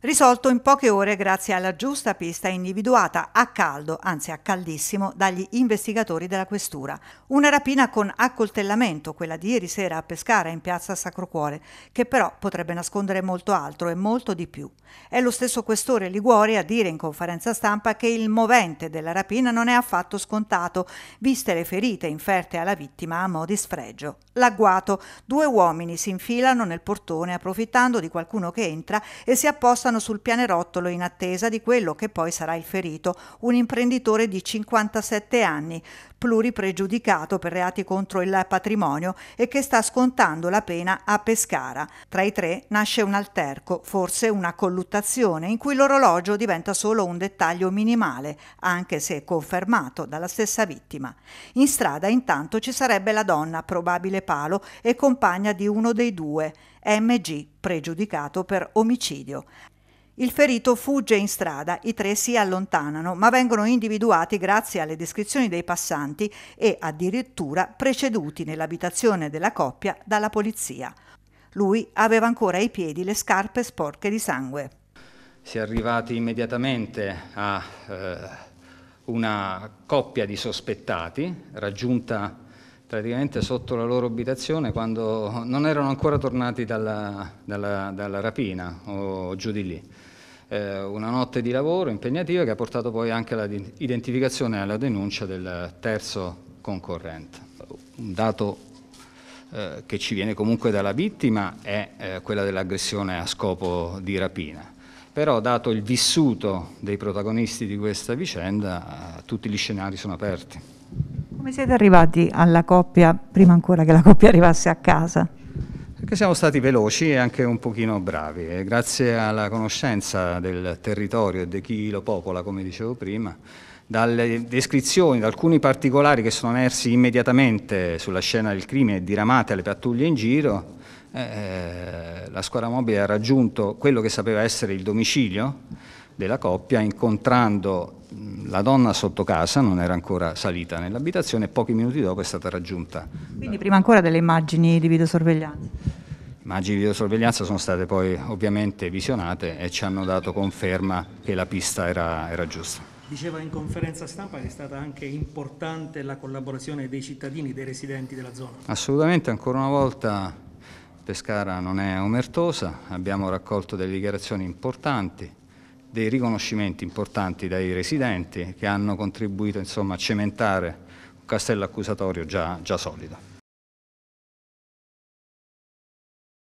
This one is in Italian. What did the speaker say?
risolto in poche ore grazie alla giusta pista individuata a caldo, anzi a caldissimo, dagli investigatori della questura. Una rapina con accoltellamento, quella di ieri sera a Pescara in piazza Sacro Cuore, che però potrebbe nascondere molto altro e molto di più. È lo stesso questore Liguori a dire in conferenza stampa che il movente della rapina non è affatto scontato, viste le ferite inferte alla vittima a mo' di sfregio. L'agguato, due uomini si infilano nel portone approfittando di qualcuno che entra e si apposta spostano sul pianerottolo in attesa di quello che poi sarà il ferito, un imprenditore di 57 anni, pluripregiudicato per reati contro il patrimonio e che sta scontando la pena a Pescara. Tra i tre nasce un alterco, forse una colluttazione, in cui l'orologio diventa solo un dettaglio minimale, anche se confermato dalla stessa vittima. In strada intanto ci sarebbe la donna, probabile palo e compagna di uno dei due, MG, pregiudicato per omicidio. Il ferito fugge in strada, i tre si allontanano, ma vengono individuati grazie alle descrizioni dei passanti e addirittura preceduti nell'abitazione della coppia dalla polizia. Lui aveva ancora ai piedi le scarpe sporche di sangue. Si è arrivati immediatamente a eh, una coppia di sospettati raggiunta praticamente sotto la loro abitazione quando non erano ancora tornati dalla, dalla, dalla rapina o giù di lì eh, una notte di lavoro impegnativa che ha portato poi anche all'identificazione e alla denuncia del terzo concorrente. Un dato eh, che ci viene comunque dalla vittima è eh, quella dell'aggressione a scopo di rapina. Però dato il vissuto dei protagonisti di questa vicenda, eh, tutti gli scenari sono aperti. Come siete arrivati alla coppia prima ancora che la coppia arrivasse a casa? perché siamo stati veloci e anche un pochino bravi e eh. grazie alla conoscenza del territorio e di chi lo popola, come dicevo prima, dalle descrizioni, da alcuni particolari che sono emersi immediatamente sulla scena del crimine e diramate alle pattuglie in giro, eh, eh la squadra mobile ha raggiunto quello che sapeva essere il domicilio della coppia incontrando la donna sotto casa, non era ancora salita nell'abitazione e pochi minuti dopo è stata raggiunta. Quindi prima ancora delle immagini di videosorveglianza? Immagini di videosorveglianza sono state poi ovviamente visionate e ci hanno dato conferma che la pista era, era giusta. Diceva in conferenza stampa che è stata anche importante la collaborazione dei cittadini, dei residenti della zona. Assolutamente, ancora una volta Pescara non è omertosa, abbiamo raccolto delle dichiarazioni importanti, dei riconoscimenti importanti dai residenti che hanno contribuito insomma, a cementare un castello accusatorio già, già solido.